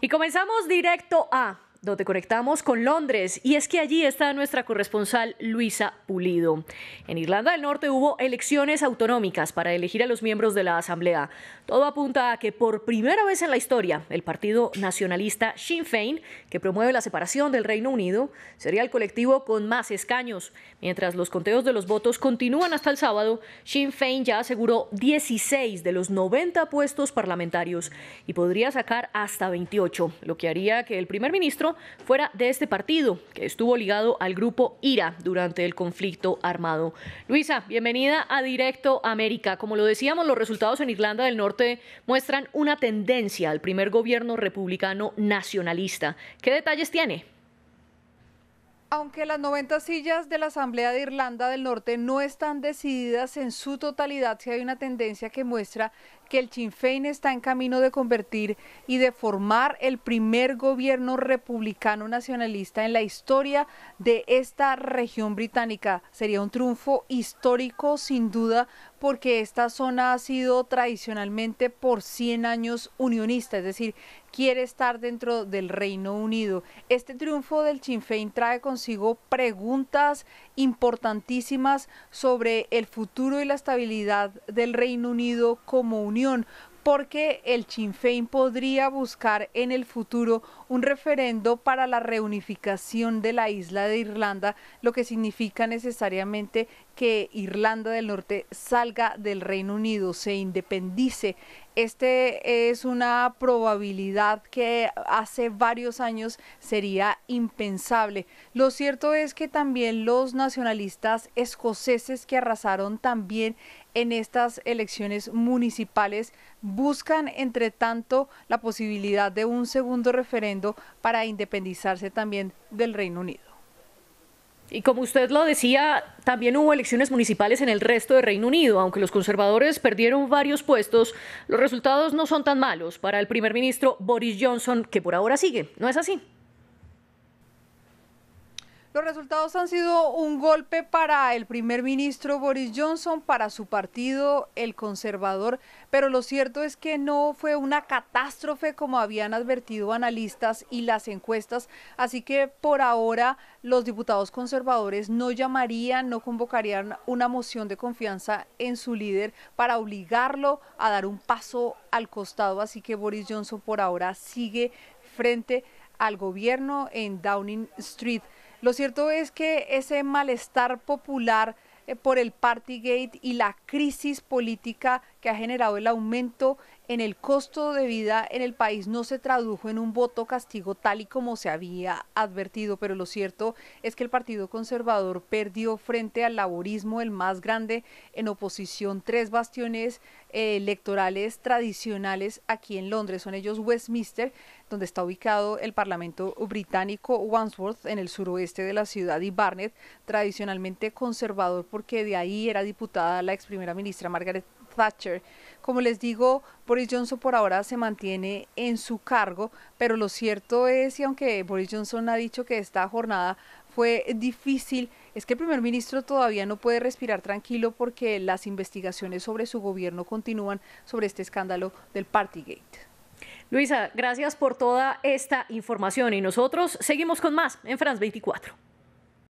Y comenzamos directo a te conectamos con Londres y es que allí está nuestra corresponsal Luisa Pulido. En Irlanda del Norte hubo elecciones autonómicas para elegir a los miembros de la Asamblea. Todo apunta a que por primera vez en la historia el partido nacionalista Sinn Féin, que promueve la separación del Reino Unido, sería el colectivo con más escaños. Mientras los conteos de los votos continúan hasta el sábado, Sinn Féin ya aseguró 16 de los 90 puestos parlamentarios y podría sacar hasta 28, lo que haría que el primer ministro fuera de este partido, que estuvo ligado al grupo IRA durante el conflicto armado. Luisa, bienvenida a Directo América. Como lo decíamos, los resultados en Irlanda del Norte muestran una tendencia al primer gobierno republicano nacionalista. ¿Qué detalles tiene? Aunque las 90 sillas de la Asamblea de Irlanda del Norte no están decididas en su totalidad, si hay una tendencia que muestra que el Sinn Féin está en camino de convertir y de formar el primer gobierno republicano nacionalista en la historia de esta región británica. Sería un triunfo histórico, sin duda, porque esta zona ha sido tradicionalmente por 100 años unionista, es decir, quiere estar dentro del Reino Unido. Este triunfo del Chinfein trae consigo preguntas importantísimas sobre el futuro y la estabilidad del Reino Unido como unión, porque el Chinfein podría buscar en el futuro un referendo para la reunificación de la isla de Irlanda, lo que significa necesariamente que Irlanda del Norte salga del Reino Unido, se independice. Este es una probabilidad que hace varios años sería impensable. Lo cierto es que también los nacionalistas escoceses que arrasaron también en estas elecciones municipales buscan, entre tanto, la posibilidad de un segundo referendo para independizarse también del Reino Unido. Y como usted lo decía, también hubo elecciones municipales en el resto del Reino Unido. Aunque los conservadores perdieron varios puestos, los resultados no son tan malos para el primer ministro Boris Johnson, que por ahora sigue. ¿No es así? Los resultados han sido un golpe para el primer ministro Boris Johnson, para su partido, el conservador, pero lo cierto es que no fue una catástrofe como habían advertido analistas y las encuestas, así que por ahora los diputados conservadores no llamarían, no convocarían una moción de confianza en su líder para obligarlo a dar un paso al costado, así que Boris Johnson por ahora sigue frente al gobierno en Downing Street. Lo cierto es que ese malestar popular eh, por el Partygate y la crisis política que ha generado el aumento en el costo de vida en el país no se tradujo en un voto castigo tal y como se había advertido, pero lo cierto es que el Partido Conservador perdió frente al laborismo, el más grande en oposición, tres bastiones eh, electorales tradicionales aquí en Londres. Son ellos Westminster, donde está ubicado el Parlamento británico, Wandsworth, en el suroeste de la ciudad, y Barnet, tradicionalmente conservador, porque de ahí era diputada la ex primera ministra Margaret Thatcher. Como les digo, Boris Johnson por ahora se mantiene en su cargo, pero lo cierto es, y aunque Boris Johnson ha dicho que esta jornada fue difícil, es que el primer ministro todavía no puede respirar tranquilo porque las investigaciones sobre su gobierno continúan sobre este escándalo del Partygate. Luisa, gracias por toda esta información y nosotros seguimos con más en France 24.